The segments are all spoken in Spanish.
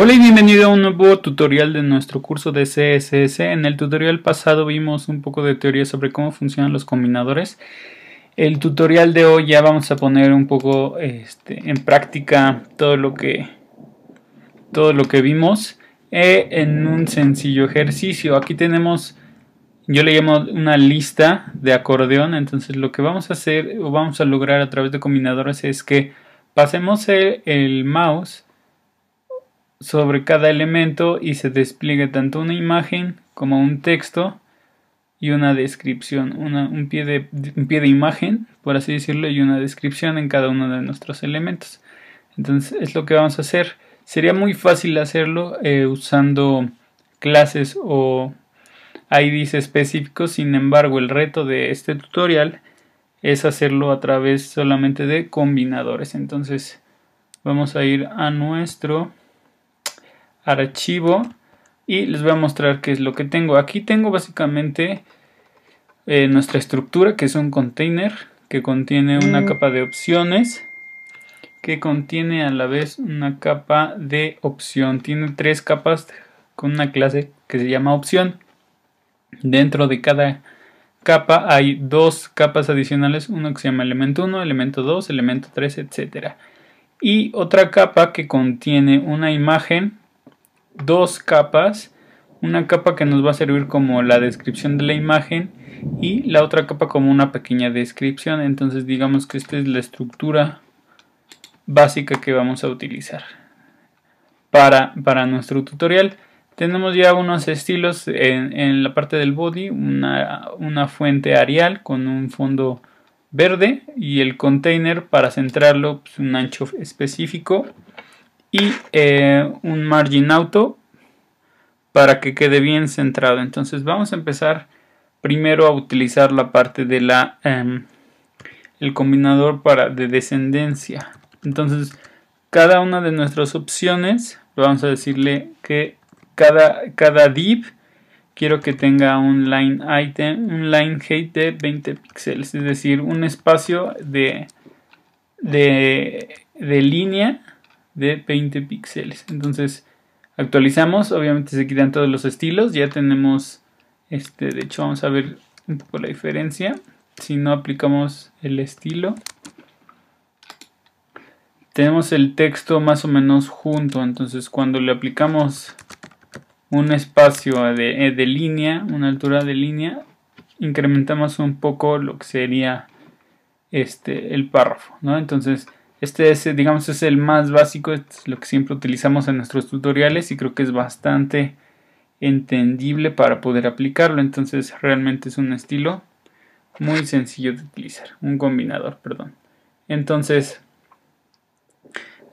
Hola y bienvenido a un nuevo tutorial de nuestro curso de CSS. En el tutorial pasado vimos un poco de teoría sobre cómo funcionan los combinadores. El tutorial de hoy ya vamos a poner un poco este, en práctica todo lo que, todo lo que vimos eh, en un sencillo ejercicio. Aquí tenemos, yo le llamo una lista de acordeón, entonces lo que vamos a hacer o vamos a lograr a través de combinadores es que pasemos el mouse sobre cada elemento y se despliegue tanto una imagen como un texto y una descripción, un, pie de, pie de imagen, por así decirlo, y una descripción en cada uno de nuestros elementos. Entonces es lo que vamos a hacer. Sería muy fácil hacerlo eh, usando clases o IDs específicos, sin embargo el reto de este tutorial es hacerlo a través solamente de combinadores. Entonces vamos a ir a nuestro archivo y les voy a mostrar qué es lo que tengo. Aquí tengo básicamente eh, nuestra estructura que es un container que contiene una mm. capa de opciones que contiene a la vez una capa de opción. Tiene tres capas con una clase que se llama opción. Dentro de cada capa hay dos capas adicionales, uno que se llama elemento 1, elemento 2, elemento 3, etcétera Y otra capa que contiene una imagen dos capas. Una capa que nos va a servir como la descripción de la imagen y la otra capa como una pequeña descripción. Entonces digamos que esta es la estructura básica que vamos a utilizar para, para nuestro tutorial. Tenemos ya unos estilos en, la parte del body, una, fuente Arial con un fondo verde y el container para centrarlo, pues, un ancho específico y eh, un margin auto para que quede bien centrado. Entonces vamos a empezar primero a utilizar la parte de la em, el combinador para de descendencia. Entonces cada una de nuestras opciones vamos a decirle que cada, cada div quiero que tenga un line item, un line height de 20 píxeles, es decir, un espacio de, de, de línea de 20 píxeles. Entonces actualizamos, obviamente se quitan todos los estilos, ya tenemos, este, de hecho vamos a ver un poco la diferencia. Si no aplicamos el estilo, tenemos el texto más o menos junto, entonces cuando le aplicamos un espacio de, eh, línea, una altura de línea, incrementamos un poco lo que sería este, el párrafo, ¿no? Entonces, este es, eh, digamos, es el más básico, es lo que siempre utilizamos en nuestros tutoriales y creo que es bastante entendible para poder aplicarlo. Entonces realmente es un estilo muy sencillo de utilizar, un combinador, perdón. Entonces,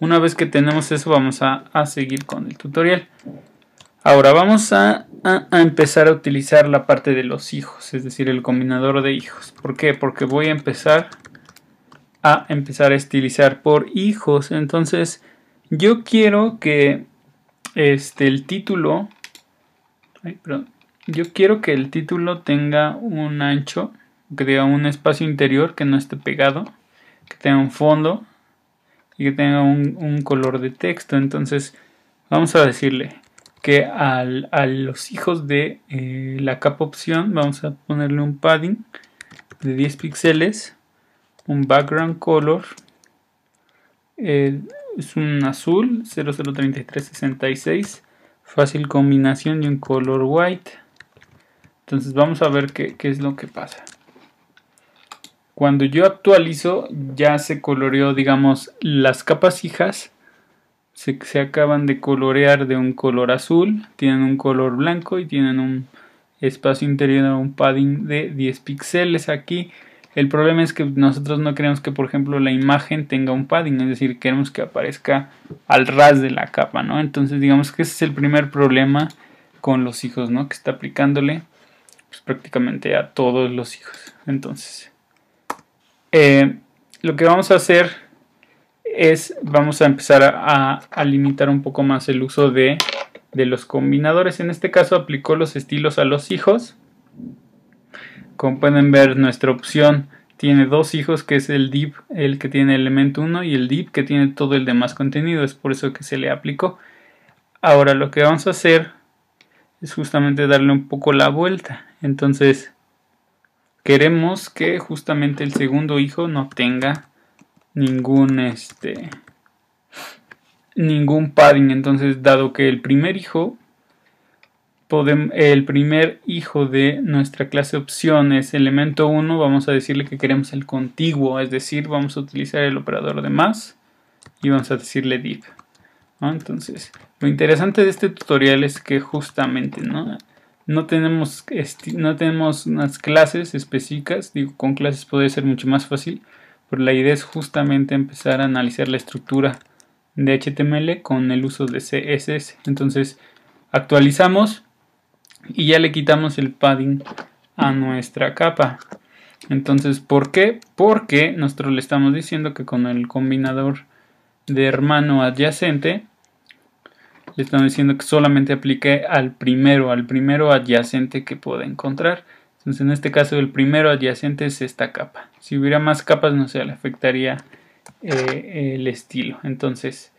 una vez que tenemos eso, vamos a, seguir con el tutorial. Ahora vamos a, a, empezar a utilizar la parte de los hijos, es decir, el combinador de hijos. ¿Por qué? Porque voy a empezar a empezar a estilizar por hijos. Entonces, yo quiero que este, el título... yo quiero que el título tenga un ancho, que tenga un espacio interior que no esté pegado, que tenga un fondo y que tenga un, color de texto. Entonces, vamos a decirle que al, a los hijos de eh, la capa opción vamos a ponerle un padding de 10 píxeles un background color es un azul 003366 fácil combinación y un color white entonces vamos a ver qué, es lo que pasa cuando yo actualizo ya se coloreó digamos las capas hijas se, se, acaban de colorear de un color azul, tienen un color blanco y tienen un espacio interior, un padding de 10 píxeles aquí. El problema es que nosotros no queremos que, por ejemplo, la imagen tenga un padding, es decir, queremos que aparezca al ras de la capa, ¿no? Entonces, digamos que ese es el primer problema con los hijos, ¿no? Que está aplicándole pues, prácticamente a todos los hijos. Entonces, eh, lo que vamos a hacer es, vamos a empezar a, limitar un poco más el uso de, de los combinadores. En este caso aplicó los estilos a los hijos como pueden ver, nuestra opción tiene dos hijos, que es el div, el que tiene elemento 1, y el div que tiene todo el demás contenido. Es por eso que se le aplicó. Ahora lo que vamos a hacer es justamente darle un poco la vuelta. Entonces, queremos que justamente el segundo hijo no tenga ningún este ningún padding entonces dado que el primer hijo el primer hijo de nuestra clase opciones, elemento 1, vamos a decirle que queremos el contiguo, es decir, vamos a utilizar el operador de más y vamos a decirle div. Entonces, lo interesante de este tutorial es que justamente ¿no? No, tenemos no tenemos unas clases específicas, digo, con clases puede ser mucho más fácil, pero la idea es justamente empezar a analizar la estructura de HTML con el uso de CSS. Entonces, actualizamos y ya le quitamos el padding a nuestra capa. Entonces, ¿por qué? Porque nosotros le estamos diciendo que con el combinador de hermano adyacente, le estamos diciendo que solamente aplique al primero, al primero adyacente que pueda encontrar. Entonces, en este caso, el primero adyacente es esta capa. Si hubiera más capas, no se le afectaría eh, el estilo. Entonces,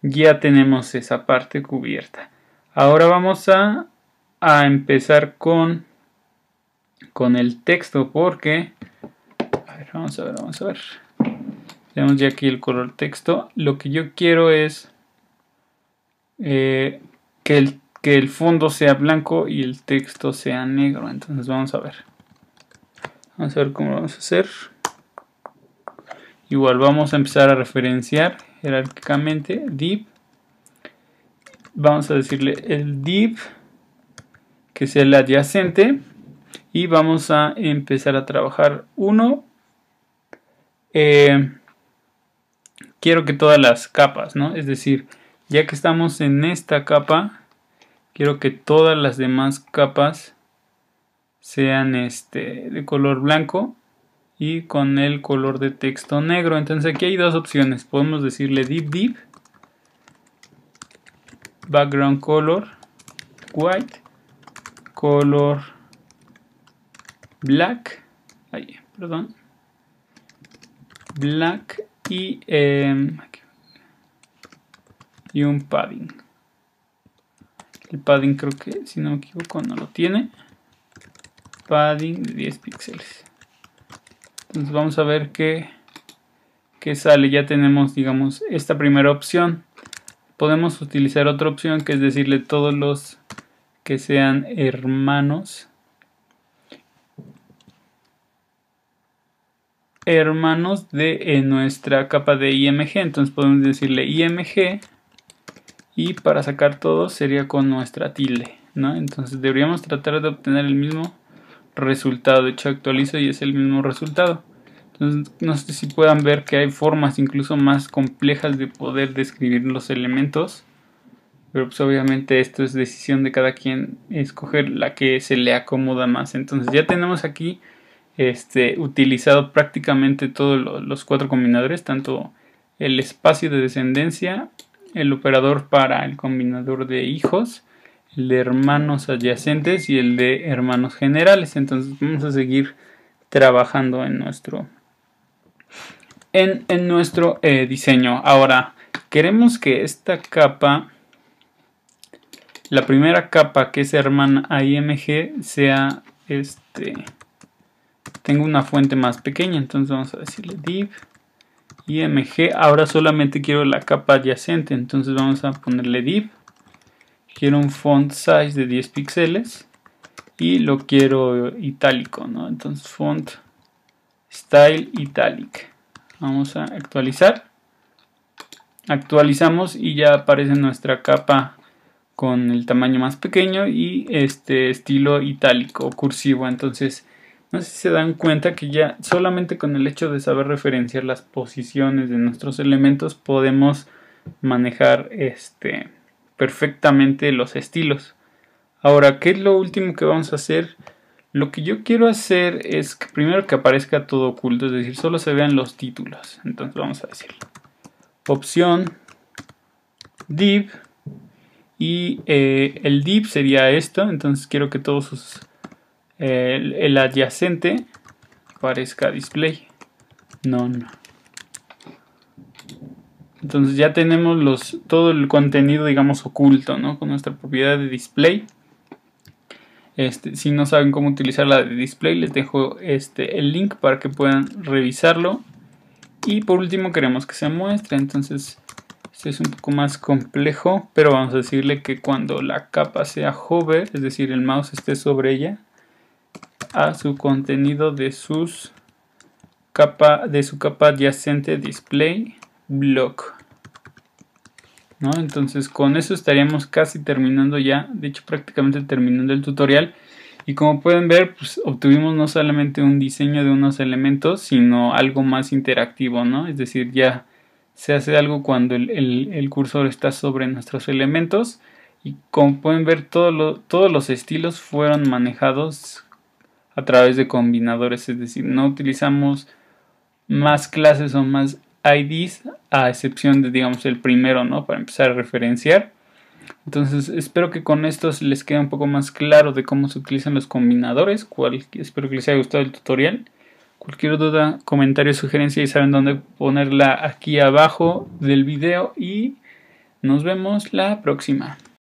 ya tenemos esa parte cubierta. Ahora vamos a a empezar con, con el texto porque... vamos a ver, vamos a ver. Tenemos ya aquí el color texto. Lo que yo quiero es eh, que, el, que el fondo sea blanco y el texto sea negro. Entonces vamos a ver. Vamos a ver cómo vamos a hacer. Igual vamos a empezar a referenciar jerárquicamente div. Vamos a decirle el div que sea el adyacente y vamos a empezar a trabajar uno eh, quiero que todas las capas no es decir ya que estamos en esta capa quiero que todas las demás capas sean este de color blanco y con el color de texto negro entonces aquí hay dos opciones podemos decirle deep deep background color white color black, ahí, perdón, black y, em, y un padding. El padding creo que, si no me equivoco, no lo tiene. Padding de 10 píxeles. Entonces vamos a ver qué, qué sale. Ya tenemos, digamos, esta primera opción. Podemos utilizar otra opción que es decirle todos los que sean hermanos. hermanos de eh, nuestra capa de img entonces podemos decirle img y para sacar todo sería con nuestra tilde ¿no? entonces deberíamos tratar de obtener el mismo resultado de hecho actualizo y es el mismo resultado entonces no sé si puedan ver que hay formas incluso más complejas de poder describir los elementos pero pues obviamente esto es decisión de cada quien escoger la que se le acomoda más. Entonces ya tenemos aquí este, utilizado prácticamente todos los cuatro combinadores, tanto el espacio de descendencia, el operador para el combinador de hijos, el de hermanos adyacentes y el de hermanos generales. Entonces vamos a seguir trabajando en nuestro, en, en nuestro eh, diseño. Ahora, queremos que esta capa la primera capa que es hermana a IMG sea este tengo una fuente más pequeña entonces vamos a decirle div IMG ahora solamente quiero la capa adyacente entonces vamos a ponerle div quiero un font size de 10 píxeles y lo quiero itálico ¿no? entonces font style italic vamos a actualizar actualizamos y ya aparece nuestra capa con el tamaño más pequeño y este estilo itálico o cursivo. Entonces, no sé si se dan cuenta que ya solamente con el hecho de saber referenciar las posiciones de nuestros elementos podemos manejar este perfectamente los estilos. Ahora, ¿qué es lo último que vamos a hacer? Lo que yo quiero hacer es que primero que aparezca todo oculto, es decir, solo se vean los títulos. Entonces vamos a decir opción div y eh, el div sería esto, entonces quiero que todos sus, eh, el, adyacente parezca display. No, no. Entonces ya tenemos los, todo el contenido, digamos, oculto, ¿no? Con nuestra propiedad de display. Este, si no saben cómo utilizar la de display, les dejo este, el link para que puedan revisarlo. Y por último queremos que se muestre, entonces es un poco más complejo, pero vamos a decirle que cuando la capa sea hover, es decir, el mouse esté sobre ella, a su contenido de, sus capa, de su capa adyacente display block. ¿No? Entonces con eso estaríamos casi terminando ya, de hecho prácticamente terminando el tutorial. Y como pueden ver, pues, obtuvimos no solamente un diseño de unos elementos, sino algo más interactivo, ¿no? Es decir, ya se hace algo cuando el, cursor está sobre nuestros elementos y como pueden ver todos los estilos fueron manejados a través de combinadores es decir no utilizamos más clases o más IDs a excepción de digamos el primero no para empezar a referenciar entonces espero que con estos les quede un poco más claro de cómo se utilizan los combinadores cual, espero que les haya gustado el tutorial Cualquier duda, comentario, sugerencia y saben dónde ponerla aquí abajo del video y nos vemos la próxima.